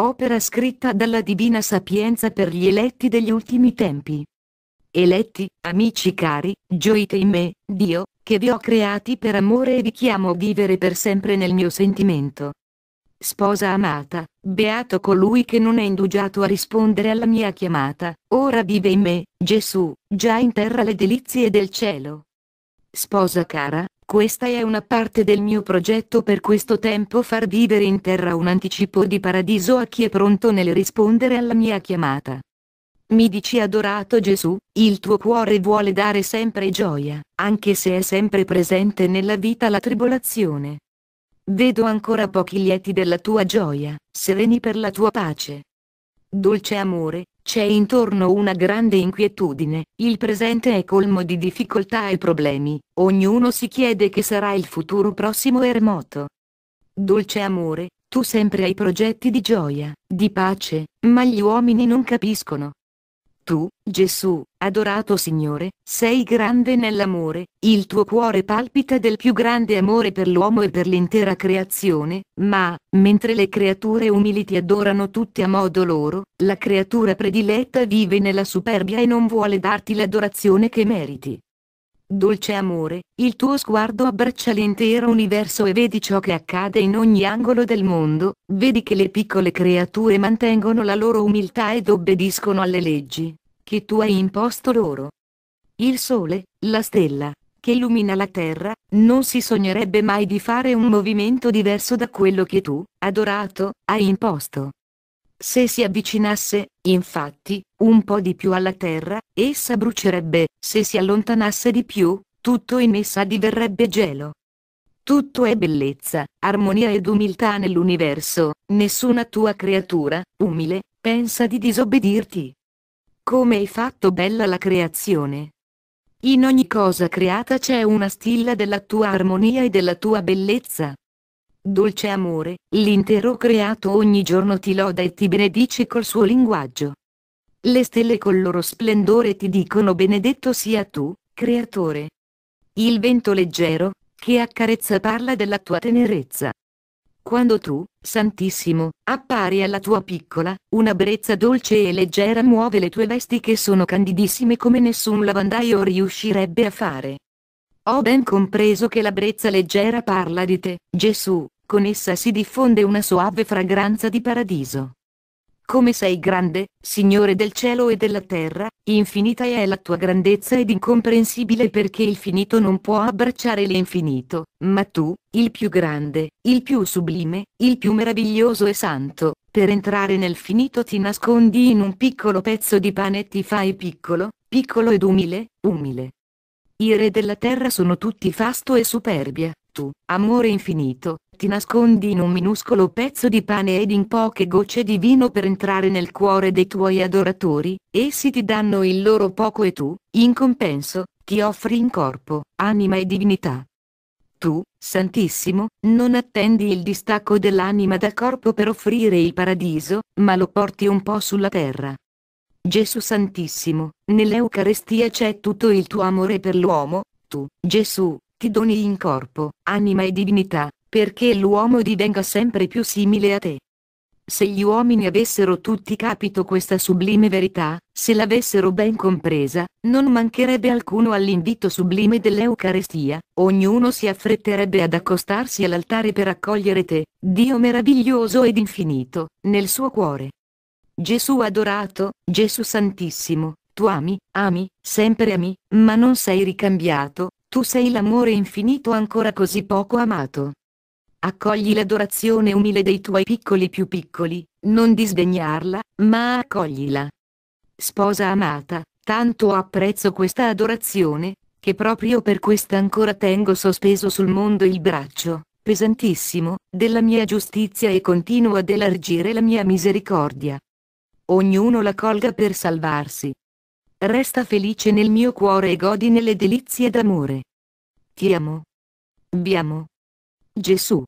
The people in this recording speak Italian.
opera scritta dalla Divina Sapienza per gli eletti degli ultimi tempi. Eletti, amici cari, gioite in me, Dio, che vi ho creati per amore e vi chiamo a vivere per sempre nel mio sentimento. Sposa amata, beato colui che non è indugiato a rispondere alla mia chiamata, ora vive in me, Gesù, già in terra le delizie del cielo. Sposa cara, questa è una parte del mio progetto per questo tempo far vivere in terra un anticipo di paradiso a chi è pronto nel rispondere alla mia chiamata. Mi dici adorato Gesù, il tuo cuore vuole dare sempre gioia, anche se è sempre presente nella vita la tribolazione. Vedo ancora pochi lieti della tua gioia, sereni per la tua pace. Dolce amore, c'è intorno una grande inquietudine, il presente è colmo di difficoltà e problemi, ognuno si chiede che sarà il futuro prossimo e remoto. Dolce amore, tu sempre hai progetti di gioia, di pace, ma gli uomini non capiscono, tu, Gesù, adorato Signore, sei grande nell'amore, il tuo cuore palpita del più grande amore per l'uomo e per l'intera creazione, ma, mentre le creature umili ti adorano tutte a modo loro, la creatura prediletta vive nella superbia e non vuole darti l'adorazione che meriti. Dolce amore, il tuo sguardo abbraccia l'intero universo e vedi ciò che accade in ogni angolo del mondo, vedi che le piccole creature mantengono la loro umiltà ed obbediscono alle leggi che tu hai imposto loro. Il sole, la stella, che illumina la terra, non si sognerebbe mai di fare un movimento diverso da quello che tu, adorato, hai imposto. Se si avvicinasse, infatti, un po' di più alla terra, essa brucierebbe, se si allontanasse di più, tutto in essa diverrebbe gelo. Tutto è bellezza, armonia ed umiltà nell'universo, nessuna tua creatura, umile, pensa di disobbedirti. Come hai fatto bella la creazione. In ogni cosa creata c'è una stilla della tua armonia e della tua bellezza. Dolce amore, l'intero creato ogni giorno ti loda e ti benedice col suo linguaggio. Le stelle col loro splendore ti dicono benedetto sia tu, creatore. Il vento leggero, che accarezza parla della tua tenerezza. Quando tu, Santissimo, appari alla tua piccola, una brezza dolce e leggera muove le tue vesti che sono candidissime come nessun lavandaio riuscirebbe a fare. Ho ben compreso che la brezza leggera parla di te, Gesù, con essa si diffonde una soave fragranza di paradiso. Come sei grande, Signore del cielo e della terra, infinita è la tua grandezza ed incomprensibile perché il finito non può abbracciare l'infinito, ma tu, il più grande, il più sublime, il più meraviglioso e santo, per entrare nel finito ti nascondi in un piccolo pezzo di pane e ti fai piccolo, piccolo ed umile, umile. I re della terra sono tutti fasto e superbia, tu, amore infinito, ti nascondi in un minuscolo pezzo di pane ed in poche gocce di vino per entrare nel cuore dei tuoi adoratori, essi ti danno il loro poco e tu, in compenso, ti offri in corpo, anima e divinità. Tu, Santissimo, non attendi il distacco dell'anima dal corpo per offrire il paradiso, ma lo porti un po' sulla terra. Gesù Santissimo, nell'Eucarestia c'è tutto il tuo amore per l'uomo, tu, Gesù, ti doni in corpo, anima e divinità, perché l'uomo divenga sempre più simile a te. Se gli uomini avessero tutti capito questa sublime verità, se l'avessero ben compresa, non mancherebbe alcuno all'invito sublime dell'Eucarestia, ognuno si affretterebbe ad accostarsi all'altare per accogliere te, Dio meraviglioso ed infinito, nel suo cuore. Gesù adorato, Gesù Santissimo, tu ami, ami, sempre ami, ma non sei ricambiato, tu sei l'amore infinito ancora così poco amato. Accogli l'adorazione umile dei tuoi piccoli più piccoli, non disdegnarla, ma accoglila. Sposa amata, tanto apprezzo questa adorazione, che proprio per questa ancora tengo sospeso sul mondo il braccio, pesantissimo, della mia giustizia e continuo ad elargire la mia misericordia. Ognuno la colga per salvarsi. Resta felice nel mio cuore e godi nelle delizie d'amore. Ti amo. Vi amo. Gesù.